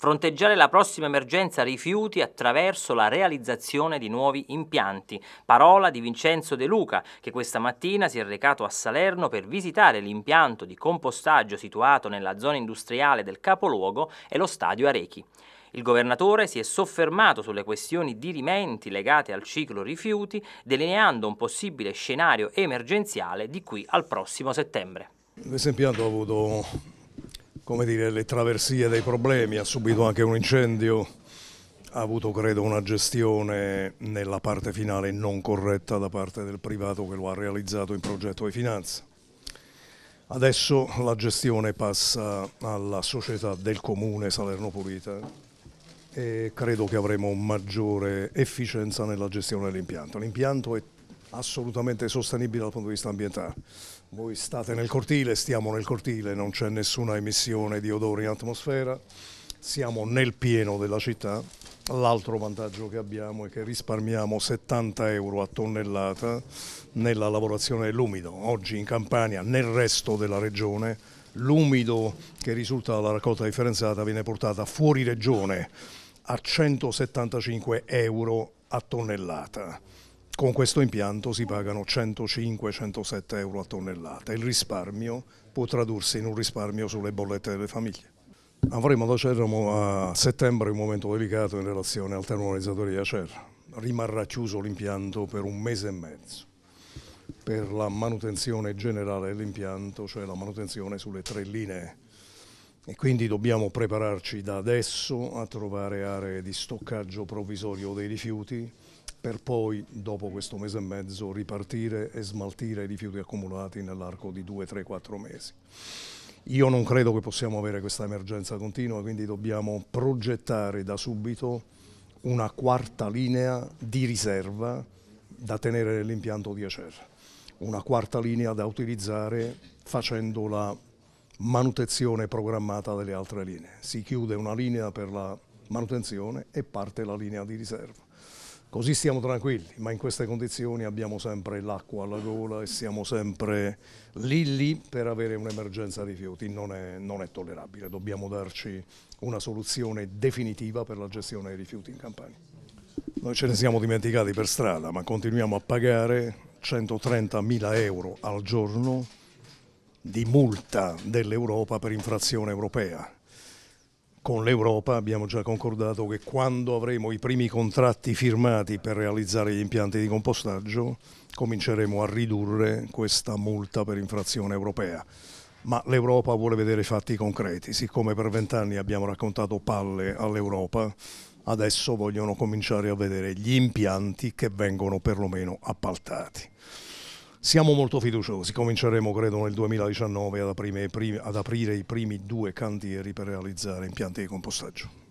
fronteggiare la prossima emergenza rifiuti attraverso la realizzazione di nuovi impianti. Parola di Vincenzo De Luca, che questa mattina si è recato a Salerno per visitare l'impianto di compostaggio situato nella zona industriale del capoluogo e lo stadio Arechi. Il governatore si è soffermato sulle questioni dirimenti legate al ciclo rifiuti, delineando un possibile scenario emergenziale di qui al prossimo settembre. Questo impianto ha avuto come dire, le traversie dei problemi, ha subito anche un incendio, ha avuto credo una gestione nella parte finale non corretta da parte del privato che lo ha realizzato in progetto di finanza. Adesso la gestione passa alla società del comune Salerno Pulita e credo che avremo maggiore efficienza nella gestione dell'impianto. L'impianto è assolutamente sostenibile dal punto di vista ambientale. Voi state nel cortile, stiamo nel cortile, non c'è nessuna emissione di odore in atmosfera, siamo nel pieno della città. L'altro vantaggio che abbiamo è che risparmiamo 70 euro a tonnellata nella lavorazione dell'umido. Oggi in Campania, nel resto della regione, l'umido che risulta dalla raccolta differenziata viene portata fuori regione a 175 euro a tonnellata con questo impianto si pagano 105-107 euro a tonnellata. Il risparmio può tradursi in un risparmio sulle bollette delle famiglie. Avremo da Ceramo a settembre un momento delicato in relazione al termonizzatore di Acerra. Rimarrà chiuso l'impianto per un mese e mezzo per la manutenzione generale dell'impianto, cioè la manutenzione sulle tre linee. E quindi dobbiamo prepararci da adesso a trovare aree di stoccaggio provvisorio dei rifiuti, per poi dopo questo mese e mezzo ripartire e smaltire i rifiuti accumulati nell'arco di 2, 3, 4 mesi. Io non credo che possiamo avere questa emergenza continua, quindi dobbiamo progettare da subito una quarta linea di riserva da tenere nell'impianto di Acer, una quarta linea da utilizzare facendo la manutenzione programmata delle altre linee. Si chiude una linea per la manutenzione e parte la linea di riserva. Così stiamo tranquilli, ma in queste condizioni abbiamo sempre l'acqua alla gola e siamo sempre lì lì per avere un'emergenza rifiuti. Non è, non è tollerabile, dobbiamo darci una soluzione definitiva per la gestione dei rifiuti in Campania. Noi ce ne siamo dimenticati per strada, ma continuiamo a pagare 130.000 euro al giorno di multa dell'Europa per infrazione europea con l'Europa abbiamo già concordato che quando avremo i primi contratti firmati per realizzare gli impianti di compostaggio cominceremo a ridurre questa multa per infrazione europea. Ma l'Europa vuole vedere fatti concreti, siccome per vent'anni abbiamo raccontato palle all'Europa, adesso vogliono cominciare a vedere gli impianti che vengono perlomeno appaltati. Siamo molto fiduciosi, cominceremo credo nel 2019 ad aprire, ad aprire i primi due cantieri per realizzare impianti di compostaggio.